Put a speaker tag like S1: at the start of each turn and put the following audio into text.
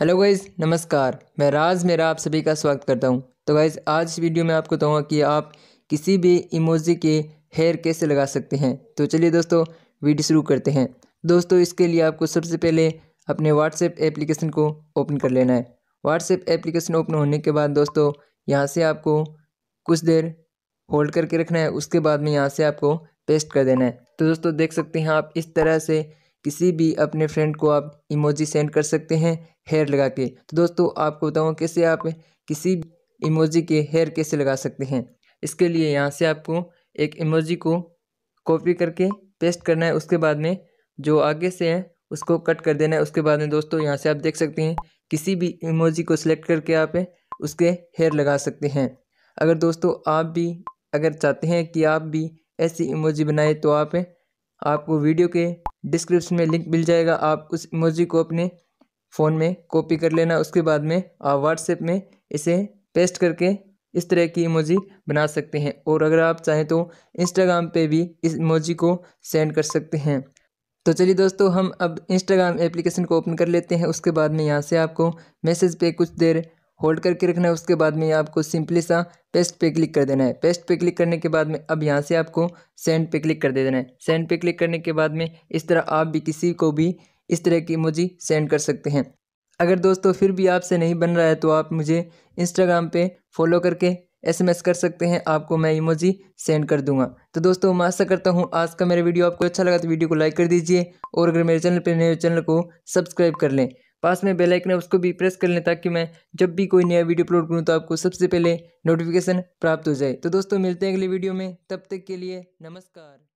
S1: hello guys नमस्कार मैं राज मेरा आप सभी का स्वागत करता हूँ तो गाइज़ आज इस वीडियो में आपको बताऊँगा कि आप किसी भी इमोजी के हेयर कैसे लगा सकते हैं तो चलिए दोस्तों वीडियो शुरू करते हैं दोस्तों इसके लिए आपको सबसे पहले अपने व्हाट्सएप एप्लीकेशन को ओपन कर लेना है व्हाट्सएप एप्लीकेशन ओपन होने के बाद दोस्तों यहाँ से आपको कुछ देर होल्ड करके रखना है उसके बाद में यहाँ से आपको पेस्ट कर देना है तो दोस्तों देख सकते हैं आप इस तरह से किसी भी अपने फ्रेंड को आप इमोजी सेंड कर सकते हैं हेयर लगा के तो दोस्तों आपको बताऊँ कैसे आप किसी इमोजी के हेयर कैसे लगा सकते हैं इसके लिए यहाँ से आपको एक इमोजी को कॉपी करके पेस्ट करना है उसके बाद में जो आगे से है उसको कट कर देना है उसके बाद में दोस्तों यहाँ से आप देख सकते हैं किसी भी इमोजी को सिलेक्ट करके आप उसके हेयर लगा सकते हैं अगर दोस्तों आप भी अगर चाहते हैं कि आप भी ऐसी इमोजी बनाए तो आप आपको वीडियो के डिस्क्रिप्शन में लिंक मिल जाएगा आप उस इमोजी को अपने फ़ोन में कॉपी कर लेना उसके बाद में आप व्हाट्सएप में इसे पेस्ट करके इस तरह की इमोजी बना सकते हैं और अगर आप चाहें तो इंस्टाग्राम पे भी इस इमोजी को सेंड कर सकते हैं तो चलिए दोस्तों हम अब इंस्टाग्राम एप्लीकेशन को ओपन कर लेते हैं उसके बाद में यहाँ से आपको मैसेज पे कुछ देर होल्ड करके रखना है उसके बाद में आपको सिंपली सा पेस्ट पे क्लिक कर देना है पेस्ट पे क्लिक करने के बाद में अब यहाँ से आपको सेंड पे क्लिक कर दे देना है सेंड पे क्लिक करने के बाद में इस तरह आप भी किसी को भी इस तरह की इमोजी सेंड कर सकते हैं अगर दोस्तों फिर भी आपसे नहीं बन रहा है तो आप मुझे इंस्टाग्राम पे फॉलो करके एसएमएस कर सकते हैं आपको मैं इमोजी सेंड कर दूंगा तो दोस्तों मैं आशा करता हूँ आज का मेरा वीडियो आपको अच्छा लगा तो वीडियो को लाइक कर दीजिए और अगर मेरे चैनल पर नए चैनल को सब्सक्राइब कर लें पास में बेल आइकन है उसको भी प्रेस कर लें ताकि मैं जब भी कोई नया वीडियो अपलोड करूँ तो आपको सबसे पहले नोटिफिकेशन प्राप्त हो जाए तो दोस्तों मिलते हैं अगले वीडियो में तब तक के लिए नमस्कार